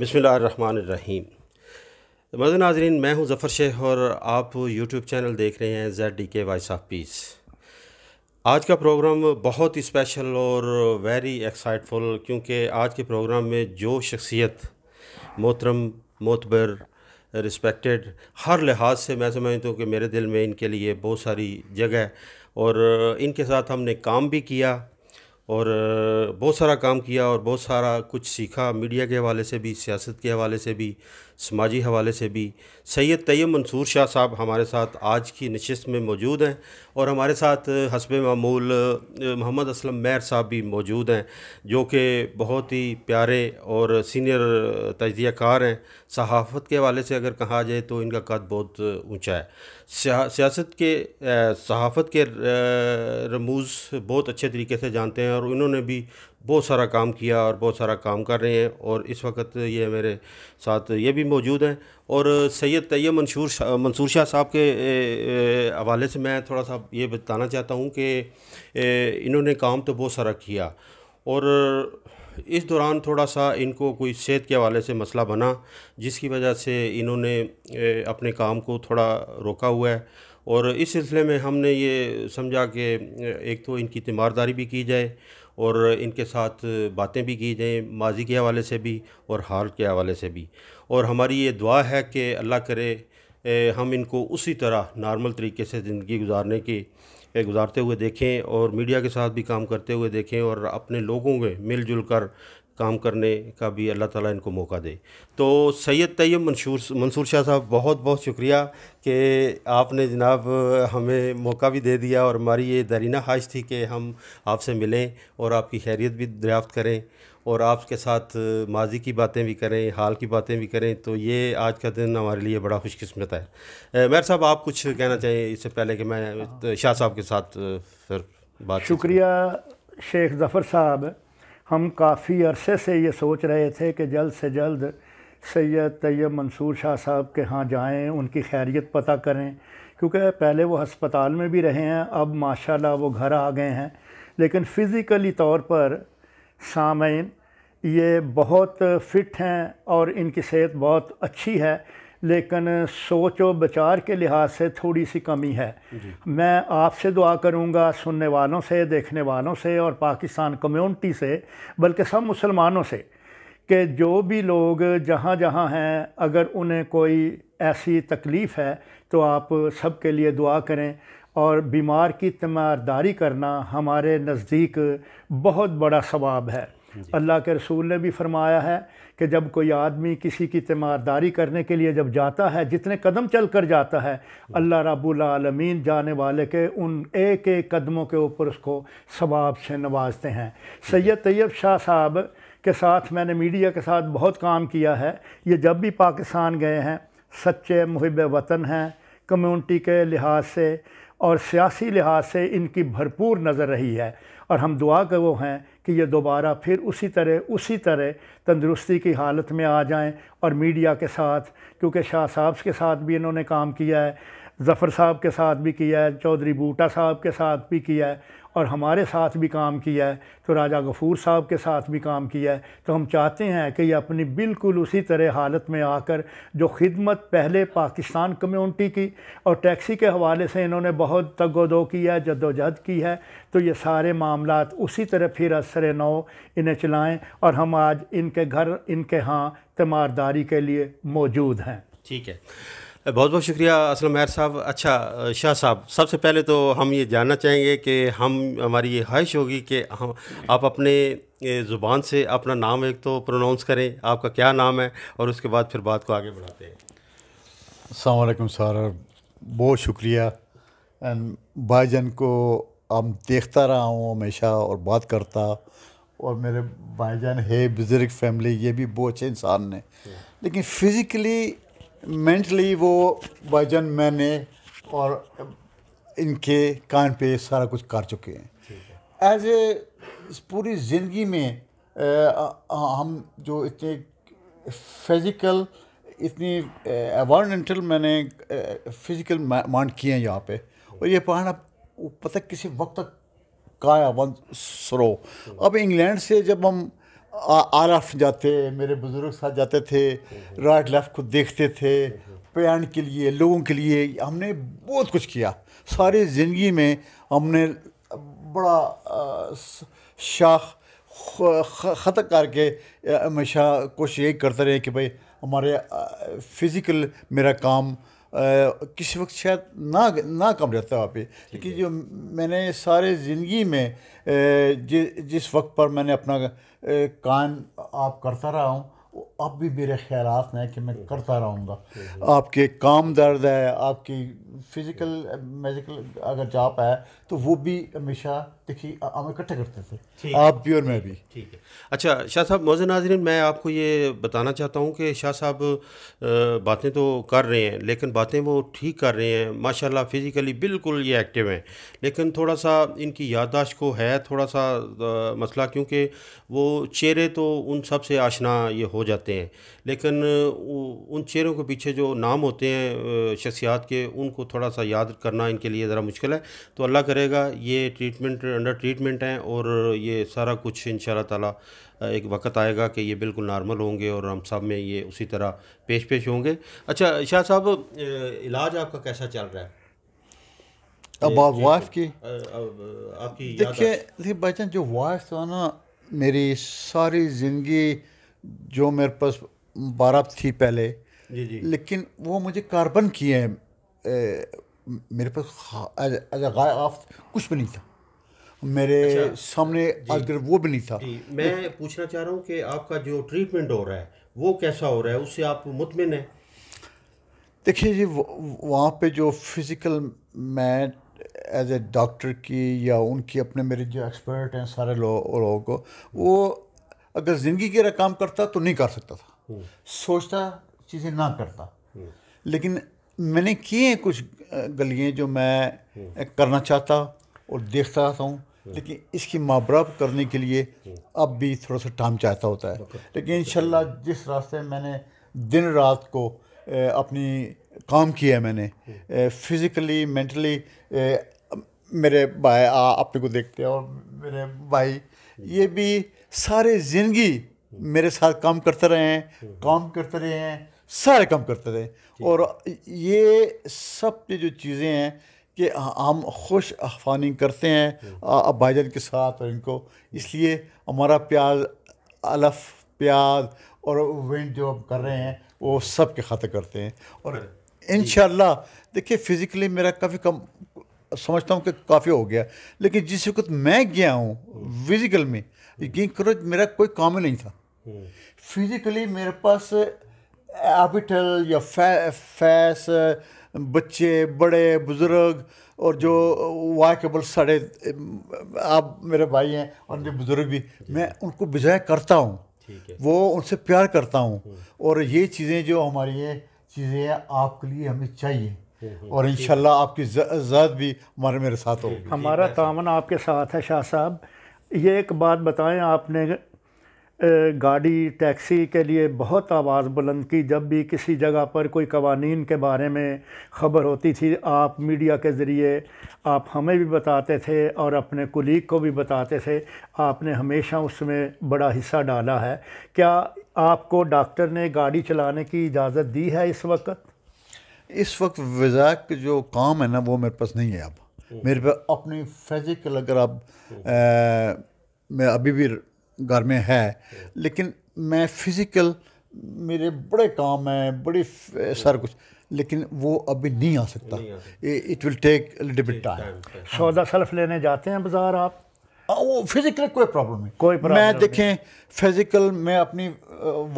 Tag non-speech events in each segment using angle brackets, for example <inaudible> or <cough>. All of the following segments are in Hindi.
बसमीम मद नाजरीन मैं हूं ज़फ़र शेख और आप यूट्यूब चैनल देख रहे हैं जेड डी के वॉइस ऑफ पीस आज का प्रोग्राम बहुत ही स्पेशल और वेरी एक्साइटफुल क्योंकि आज के प्रोग्राम में जो शख्सियत मोहतरम मोतबर रिस्पेक्टेड हर लिहाज से मैं समझता हूँ कि मेरे दिल में इनके लिए बहुत सारी जगह और इनके साथ हमने काम भी किया और बहुत सारा काम किया और बहुत सारा कुछ सीखा मीडिया के हवाले से भी सियासत के हवाले से भी समाजी हवाले से भी सैयद तैयब मंसूर शाह साहब हमारे साथ आज की नशस्त में मौजूद हैं और हमारे साथ हसब मामूल मोहम्मद असलम मैर साहब भी मौजूद हैं जो कि बहुत ही प्यारे और सीनियर तजज़ियाकार हैं सहाफ़त के हवाले से अगर कहा जाए तो इनका कद बहुत ऊँचा है सियासत के सहाफ़त के रमूज़ बहुत अच्छे तरीके से जानते हैं और उन्होंने भी बहुत सारा काम किया और बहुत सारा काम कर रहे हैं और इस वक्त ये मेरे साथ ये भी मौजूद हैं और सैयद तैयब मंशूर शा, मंसूर शाह साहब के हवाले से मैं थोड़ा सा ये बताना चाहता हूँ कि इन्होंने काम तो बहुत सारा किया और इस दौरान थोड़ा सा इनको कोई सेहत के हवाले से मसला बना जिसकी वजह से इन्होंने अपने काम को थोड़ा रोका हुआ है और इस सिलसिले में हमने ये समझा कि एक तो इनकी तीमारदारी भी की जाए और इनके साथ बातें भी की जाएँ माजी के हवाले से भी और हाल के हवाले से भी और हमारी ये दुआ है कि अल्लाह करे हम इनको उसी तरह नॉर्मल तरीके से ज़िंदगी गुजारने की गुजारते हुए देखें और मीडिया के साथ भी काम करते हुए देखें और अपने लोगों में मिलजुल कर काम करने का भी अल्लाह ताला इनको मौका दे तो सैयद तैयब मंसूर मंसूर शाह साहब बहुत बहुत शुक्रिया कि आपने जनाब हमें मौका भी दे दिया और हमारी ये दरीना ख्वाहिश थी कि हम आपसे मिलें और आपकी खैरियत भी दरियाफ़्त करें और आपके साथ माजी की बातें भी करें हाल की बातें भी करें तो ये आज का दिन हमारे लिए बड़ा खुशकस्मत है मेहर साहब आप कुछ कहना चाहिए इससे पहले कि मैं हाँ। शाह साहब के साथ फिर बात शुक्रिया शेख ज़फ़र साहब हम काफ़ी अरसे से ये सोच रहे थे कि जल्द से जल्द सैयद तैयब मंसूर शाह साहब के यहाँ जाएँ उनकी खैरियत पता करें क्योंकि पहले वो हस्पताल में भी रहे हैं अब माशाल्लाह वो घर आ गए हैं लेकिन फ़िज़िकली तौर पर सामयन ये बहुत फिट हैं और इनकी सेहत बहुत अच्छी है लेकिन सोच और विचार के लिहाज से थोड़ी सी कमी है मैं आपसे दुआ करूंगा सुनने वालों से देखने वालों से और पाकिस्तान कम्युनिटी से बल्कि सब मुसलमानों से कि जो भी लोग जहाँ जहाँ हैं अगर उन्हें कोई ऐसी तकलीफ़ है तो आप सब के लिए दुआ करें और बीमार की तमारदारी करना हमारे नज़दीक बहुत बड़ा सवाब है अल्लाह के रसूल ने भी फरमाया है कि जब कोई आदमी किसी की तीमारदारी करने के लिए जब जाता है जितने कदम चल कर जाता है अल्लाह रब्बुल आलमीन जाने वाले के उन एक एक कदमों के ऊपर उसको सवाब से नवाजते हैं सैयद तैयब शाह साहब के साथ मैंने मीडिया के साथ बहुत काम किया है ये जब भी पाकिस्तान गए हैं सच्चे मुहब वतन हैं कम्यूनिटी के लिहाज से और सियासी लिहाज से इनकी भरपूर नज़र रही है और हम दुआ कर वो हैं कि ये दोबारा फिर उसी तरह उसी तरह तंदुरुस्ती की हालत में आ जाएं और मीडिया के साथ क्योंकि शाह साहब के साथ भी इन्होंने काम किया है जफ़र साहब के साथ भी किया है चौधरी बूटा साहब के साथ भी किया है और हमारे साथ भी काम किया है तो राजा गफूर साहब के साथ भी काम किया है तो हम चाहते हैं कि ये अपनी बिल्कुल उसी तरह हालत में आकर जो खिदमत पहले पाकिस्तान कम्यूनिटी की और टैक्सी के हवाले से इन्होंने बहुत तगोदो की है जद्दोजहद की है तो ये सारे मामला उसी तरह फिर असर नौ इन्हें चलाएँ और हम आज इनके घर इनके यहाँ तमारदारी के लिए मौजूद हैं ठीक है बहुत बहुत शुक्रिया असलम मैर साहब अच्छा शाह साहब सबसे पहले तो हम ये जानना चाहेंगे कि हम हमारी ये ख्वाहिश होगी कि हम आप अपने ज़ुबान से अपना नाम एक तो प्रोनाउंस करें आपका क्या नाम है और उसके बाद फिर बात को आगे बढ़ाते हैं अलकुम सर बहुत शुक्रिया एंड जान को अब देखता रहा हूँ हमेशा और बात करता और मेरे भाईजान है बुज़ुर्ग फैमिली ये भी बहुत अच्छे इंसान ने हम्म। लेकिन फ़िज़िकली मेंटली वो भजन मैंने और इनके कान पे सारा कुछ कर चुके हैं एज ए पूरी ज़िंदगी में आ, हम जो इतने फिज़िकल इतनी एनवायरमेंटल मैंने फिज़िकल मांड किए हैं यहाँ पे और ये पहाड़ पता किसी वक्त तक काया वन सरो अब इंग्लैंड से जब हम आरफ जाते मेरे बुज़ुर्ग साथ जाते थे राइट लेफ्ट को देखते थे पैन के लिए लोगों के लिए हमने बहुत कुछ किया सारी ज़िंदगी में हमने बड़ा शाख ख़त्म करके हमेशा कोशिश यही करते रहे कि भाई हमारे फिज़िकल मेरा काम किसी वक्त शायद ना ना कम रहता वहाँ पर लेकिन जो मैंने सारे ज़िंदगी में जि, जिस वक्त पर मैंने अपना काम आप करता रहा हूँ आप भी मेरे ख्याल में कि मैं हम्म। करता रहूँगा हम्म। आपके काम दर्द है आपकी फिज़िकल मेजिकल अगर जाप है तो वो भी हमेशा देखिए हम इकट्ठे करते थे आप भी और मैं भी ठीक है अच्छा शाह साहब मोज़ नाजरन मैं आपको ये बताना चाहता हूँ कि शाह साहब बातें तो कर रहे हैं लेकिन बातें वो ठीक कर रहे हैं माशाल्लाह फ़िज़िकली बिल्कुल ये एक्टिव हैं लेकिन थोड़ा सा इनकी याददाश्त को है थोड़ा सा मसला क्योंकि वो चेहरे तो उन सब से आशना ये हो जाते सकते हैं लेकिन उन चेहरों के पीछे जो नाम होते हैं शख्सियात के उनको थोड़ा सा याद करना इनके लिए ज़रा मुश्किल है तो अल्लाह करेगा ये ट्रीटमेंट अंडर ट्रीटमेंट हैं और ये सारा कुछ इन ताला एक वक्त आएगा कि ये बिल्कुल नॉर्मल होंगे और हम सब में ये उसी तरह पेश पेश होंगे अच्छा शाह साहब इलाज आपका कैसा चल रहा है अब आप वाइफ की आपकी देखिए देखिए भाई जो वाइफ था ना मेरी सारी ज़िंदगी जो मेरे पास बारह थी पहले जी जी लेकिन वो मुझे कार्बन किए हैं मेरे पास आफ कुछ भी नहीं था मेरे अच्छा, सामने अगर वो भी नहीं था मैं पूछना चाह रहा हूँ कि आपका जो ट्रीटमेंट हो रहा है वो कैसा हो रहा है उससे आप मुतमिन हैं देखिए जी वहाँ पे जो फिज़िकल मैं एज ए डॉक्टर की या उनकी अपने मेरे जो एक्सपर्ट हैं सारे लो, लोगों को वो अगर ज़िंदगी के काम करता तो नहीं कर सकता था हम्म। सोचता चीज़ें ना करता हम्म। लेकिन मैंने किए हैं कुछ गलियां जो मैं हम्म। करना चाहता और देखता रहता हूँ लेकिन इसकी माबराब करने के लिए अब भी थोड़ा सा टाइम चाहता होता है लेकिन इंशाल्लाह जिस रास्ते मैंने दिन रात को अपनी काम किया है मैंने फिज़िकली मेंटली मेरे भाई आपने को देखते हैं और मेरे भाई ये भी सारे ज़िंदगी मेरे साथ काम करते रहे हैं काम करते रहे हैं सारे काम करते रहे और ये सब ये जो चीज़ें हैं कि हम खुश अफानी करते हैं हम्म। अब भाईजान के साथ और इनको इसलिए हमारा प्याज अलफ प्याज और वेंट जो हम कर रहे हैं वो सब के खाते करते हैं और इन देखिए फिज़िकली मेरा काफ़ी कम समझता हूँ कि काफ़ी हो गया लेकिन जिस वक्त मैं गया हूँ फिज़िकल में यकीन करो मेरा कोई काम ही नहीं था फिज़िकली मेरे पास एपिटल या फै, फैस बच्चे बड़े बुज़ुर्ग और जो वाकबल सड़े आप मेरे भाई हैं और मेरे बुज़ुर्ग भी मैं उनको बिजाय करता हूँ वो उनसे प्यार करता हूँ हम्म। और ये चीज़ें जो हमारी ये चीज़ें आपके लिए हमें चाहिए और इन आपकी ज़्यादा भी हमारे मेरे साथ होगी हमारा तामन आपके साथ है शाह साहब ये एक बात बताएं आपने गाड़ी टैक्सी के लिए बहुत आवाज़ बुलंद की जब भी किसी जगह पर कोई कवानीन के बारे में ख़बर होती थी आप मीडिया के ज़रिए आप हमें भी बताते थे और अपने कुलीग को भी बताते थे आपने हमेशा उसमें बड़ा हिस्सा डाला है क्या आपको डॉक्टर ने गाड़ी चलाने की इजाज़त दी है इस वक्त इस वक्त वज़ा का जो काम है ना वो मेरे पास नहीं है अब मेरे पास अपनी फिज़िकल अगर आप मैं अभी भी घर में है लेकिन मैं फिज़िकल मेरे बड़े काम हैं बड़े सारा कुछ लेकिन वो अभी नहीं आ सकता it will take little bit time सौदा सेल्फ लेने जाते हैं बाज़ार आप वो फिजिकल कोई प्रॉब्लम नहीं कोई प्रॉब्लम मैं देखें फिजिकल मैं अपनी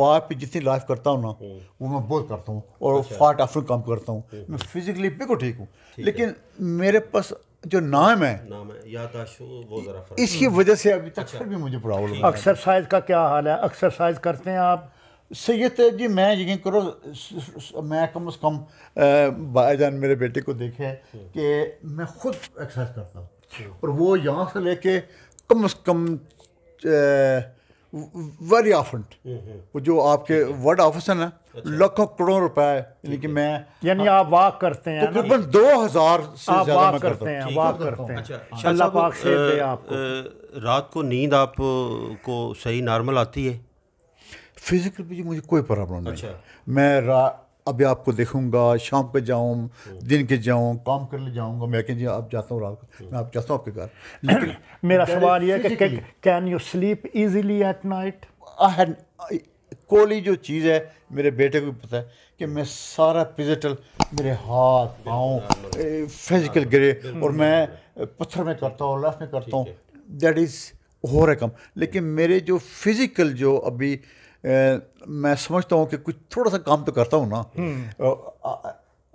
वहाँ पे जितनी लाइफ करता हूँ ना हम्म। वो मैं बहुत करता हूँ और अच्छा। फाट आफर काम करता हूँ हम्म। मैं फिजिकली बिल्कुल ठीक हूँ लेकिन मेरे पास जो नाम है नाम है इसकी वजह से अभी तक अच्छा। भी मुझे प्रॉब्लम एक्सरसाइज का क्या हाल है एक्सरसाइज करते हैं आप सैयद जी मैं यकीन करो मैं कम अज़ कम भाईजान मेरे बेटे को देखे हम्म। कि मैं खुद एक्सरसाइज करता हूँ और वो यहाँ से लेके कम से कम वेरी ऑफन हम्म, हम्म। वो जो आपके वर्ड ऑफिस है ना अच्छा। लाखों करोड़ों रुपए यानी कि मैं यानी हाँ। आप वाक करते हैं तो तकरीबन दो हजार से आप वाक करते हैं वाक करते हैं अल्लाह पाक से आपको रात को नींद आप को सही नॉर्मल आती है फिजिकल भी मुझे कोई प्रॉब्लम नहीं अच्छा। मैं अभी आपको देखूंगा शाम पे जाऊँ दिन के जाऊँ काम कर ले जाऊँगा मैं कह जी आप जाता हूँ रात मैं आप जाता हूँ आपके घर <clears throat> मेरा सवाल यह है कि can you sleep easily at night कोली जो चीज़ है मेरे बेटे को भी पता है कि मैं सारा फिजिटल मेरे हाथ पाँव फिजिकल गिरे और मैं पत्थर में करता हूँ लफ में करता हूँ दैट इज़ हो रहा कम लेकिन मेरे जो फिज़िकल जो अभी मैं समझता हूँ कि कुछ थोड़ा सा काम तो करता हूँ ना हम्म।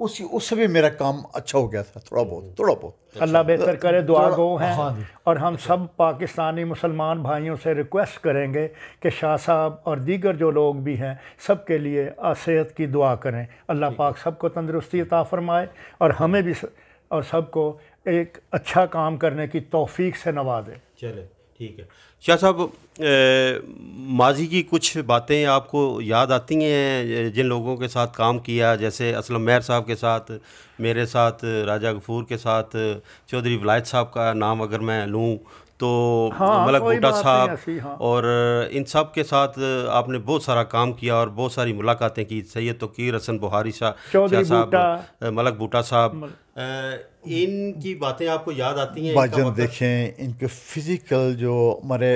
उसी उस समय मेरा काम अच्छा हो गया था थोड़ा बहुत थोड़ा बहुत अल्लाह बेहतर करे दुआ गो हैं हाँ और हम सब पाकिस्तानी मुसलमान भाइयों से रिक्वेस्ट करेंगे कि शाह साहब और दीगर जो लोग भी हैं सब के लिए सेहत की दुआ करें अल्लाह पाक सबको तंदरुस्ती अता फ़रमाए और हमें भी और सबको एक अच्छा काम करने की तोफ़ी से नवाजे चले ठीक है शाह साहब माजी की कुछ बातें आपको याद आती हैं जिन लोगों के साथ काम किया जैसे असलम मेहर साहब के साथ मेरे साथ राजा गफूर के साथ चौधरी वलायत साहब का नाम अगर मैं लूँ तो हाँ, मलक बूटा साहब हाँ। और इन सब के साथ आपने बहुत सारा काम किया और बहुत सारी मुलाकातें की सैयद की रसन बुहारी शाह साहब मलक बूटा साहब इनकी बातें आपको याद आती हैं बाजन मतलब- देखें इनके फिज़िकल जो हमारे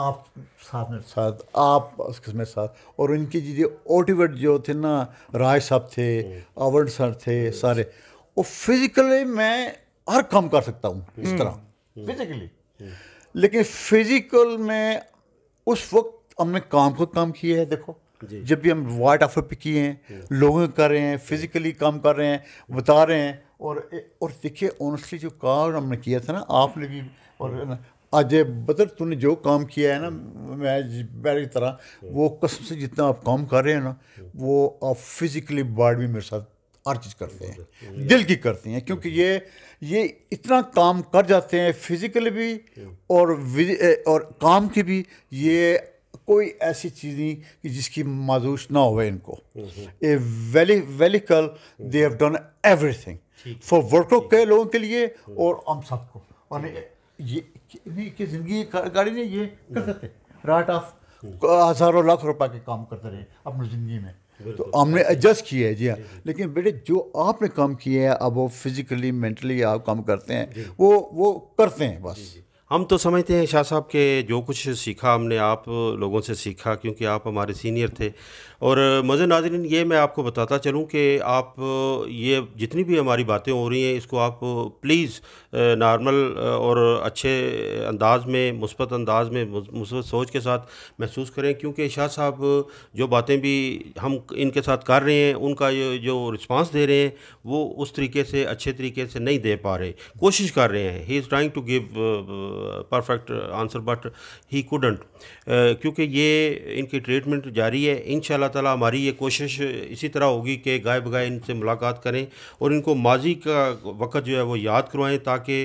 आप साथ में साथ आप उसमें साथ और इनकी जी ओटिवेट जो थे ना राय साहब थे अवर्ड सर थे सारे वो फिज़िकली मैं हर काम कर सकता हूँ इस हम्म। तरह फिजिकली लेकिन फिजिकल में उस वक्त हमने काम को काम किया है देखो जब भी हम वाइट ऑफर पे किए हैं लोगों कर रहे हैं फिजिकली काम कर रहे हैं बता रहे हैं और और देखिए ऑनेस्टली जो काम हमने किया था ना आपने भी और अजय बदर तूने जो काम किया है ना मैं मेरी तरह वो कसम से जितना आप काम कर रहे हैं ना वो आप फिज़िकली बॉडी भी मेरे साथ हर चीज़ करते हैं हम्म। हम्म। दिल की करते हैं क्योंकि हम्म। ये ये इतना काम कर जाते हैं फिज़िकली भी और और काम की भी ये कोई ऐसी चीज़ नहीं कि जिसकी मादूश ना हो इनको ए वेली वेलिकल they have done everything for वर्करों के लोगों के लिए और हम सबको और ये इनकी ज़िंदगी गाड़ी ने ये कर सकते राइट ऑफ हज़ारों लाख रुपए के काम करते रहे अपनी ज़िंदगी में तो हमने एडजस्ट किया है जी हाँ लेकिन बेटे जो आपने काम किए हैं अब वो फिज़िकली मेंटली आप काम करते हैं वो वो करते हैं बस हम तो समझते हैं शाह साहब के जो कुछ सीखा हमने आप लोगों से सीखा क्योंकि आप हमारे सीनियर थे और मज़े नाजरन ये मैं आपको बताता चलूँ कि आप ये जितनी भी हमारी बातें हो रही हैं इसको आप प्लीज़ नॉर्मल और अच्छे अंदाज में मुस्बत अंदाज में मुस्बत सोच के साथ महसूस करें क्योंकि शाह साहब जो बातें भी हम इनके साथ कर रहे हैं उनका जो रिस्पांस दे रहे हैं वो उस तरीके से अच्छे तरीके से नहीं दे पा रहे कोशिश कर रहे हैं he is trying to give perfect answer but he couldn't क्योंकि ये इनकी ट्रीटमेंट जारी है इन ताला हमारी ये कोशिश इसी तरह होगी कि गाय बगाए इनसे मुलाकात करें और इनको माजी का वक़्त जो है वो याद करवाएं ताकि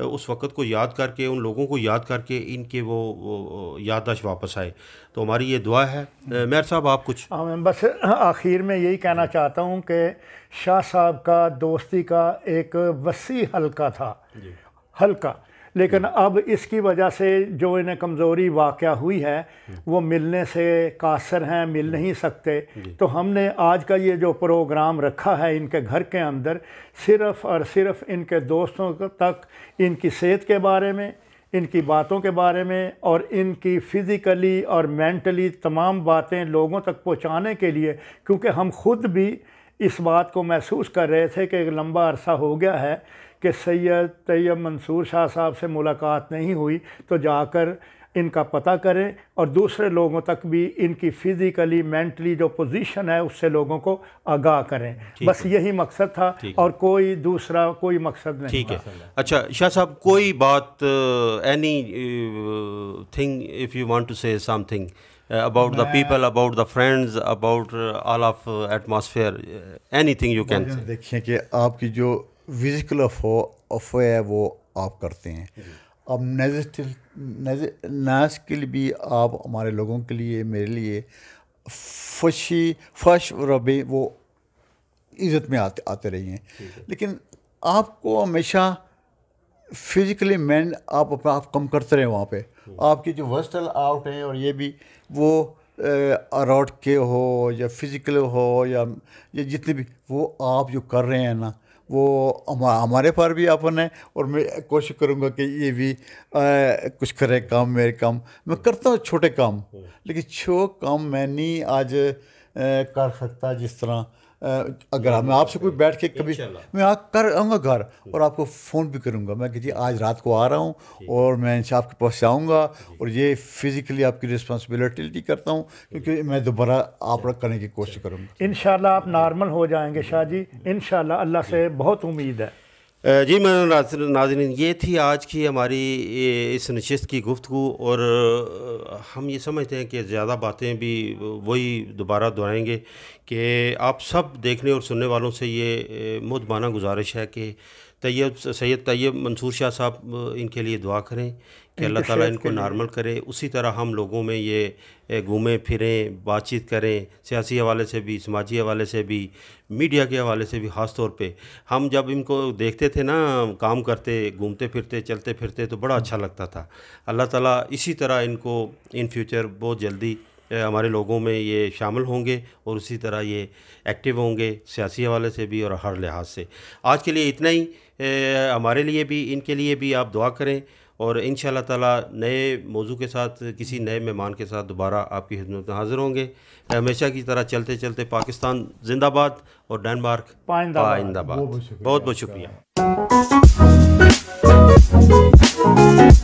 uh, उस वक़्त को याद करके उन लोगों को याद करके इनके वो, वो याददाश्त वापस आए तो हमारी ये दुआ है uh, मेहर साहब आप कुछ हाँ बस <coughs> आखिर में यही कहना चाहता हूँ कि शाह साहब का दोस्ती का एक वसी हल्का था हल्का लेकिन अब इसकी वजह से जो इन्हें कमज़ोरी वाक़ हुई है वो मिलने से कासर हैं मिल नहीं सकते तो हमने आज का ये जो प्रोग्राम रखा है इनके घर के अंदर सिर्फ़ और सिर्फ़ इनके दोस्तों तक इनकी सेहत के बारे में इनकी बातों के बारे में और इनकी फ़िज़िकली और मेंटली तमाम बातें लोगों तक पहुंचाने के लिए क्योंकि हम खुद भी इस बात को महसूस कर रहे थे कि एक लंबा अरसा हो गया है कि सैयद तैयब मंसूर शाह साहब से मुलाकात नहीं हुई तो जाकर इनका पता करें और दूसरे लोगों तक भी इनकी फ़िज़िकली मेंटली जो पोजीशन है उससे लोगों को आगाह करें बस यही मकसद था और कोई दूसरा कोई मकसद नहीं ठीक है अच्छा शाह साहब कोई बात anything if you want to say something about the people about the friends about all of atmosphere thing you can देखिए कि आपकी जो फिजिकल अफेयर वो आप करते हैं अब नाज के लिए भी आप हमारे लोगों के लिए मेरे लिए फशी फश रबे वो इज़्ज़त में आते आते रही हैं लेकिन आपको हमेशा फिज़िकली मैन आप अपना आप कम करते रहे वहाँ पे आपकी जो वर्स्टल आउट हैं और ये भी वो अराउट के हो या फिज़िकल हो या ये जितने भी वो आप जो कर रहे हैं ना वो हमारे पर भी अपन है और मैं कोशिश करूँगा कि ये भी आ, कुछ करे काम मेरे काम मैं करता हूँ छोटे काम हम्म। लेकिन छो काम मैं नहीं आज आ, कर सकता जिस तरह अगर मैं आपसे कोई बैठ के कभी मैं आ हाँ, कर आऊँगा घर और आपको फ़ोन भी करूँगा मैं जी आज रात को आ रहा हूँ और मैं इनसे आपके पास जाऊँगा और ये फिज़िकली आपकी रिस्पॉन्सिबिलिटी करता हूँ क्योंकि मैं दोबारा आप करने की कोशिश करूँगा इन आप नॉर्मल हो जाएंगे शाह जी इन अल्लाह से बहुत उम्मीद है जी मैं नाजरन ये थी आज की हमारी इस नशस्त की गुफ्तु और हम ये समझते हैं कि ज़्यादा बातें भी वही दोबारा दोहराएंगे कि आप सब देखने और सुनने वालों से ये मुतबाना गुजारिश है कि तैयब सैयद तैयब मंसूर शाह साहब इनके लिए दुआ करें कि अल्लाह ताला इनको नॉर्मल करे उसी तरह हम लोगों में ये घूमें फिरें बातचीत करें सियासी हवाले से भी समाजी हवाले से भी मीडिया के हवाले से भी ख़ास तौर पे हम जब इनको देखते थे ना काम करते घूमते फिरते चलते फिरते तो बड़ा अच्छा लगता था अल्लाह ताला इसी तरह इनको इन फ्यूचर बहुत जल्दी हमारे लोगों में ये शामिल होंगे और उसी तरह ये एक्टिव होंगे सियासी हवाले से भी और हर लिहाज से आज के लिए इतना ही हमारे लिए भी इनके लिए भी आप दुआ करें और इन ताला नए मौजू के साथ किसी नए मेहमान के साथ दोबारा आपकी खिदमत में हाज़िर होंगे हमेशा की तरह चलते चलते पाकिस्तान जिंदाबाद और डेनमार्क आइंदाबाद बहुत बहुत शुक्रिया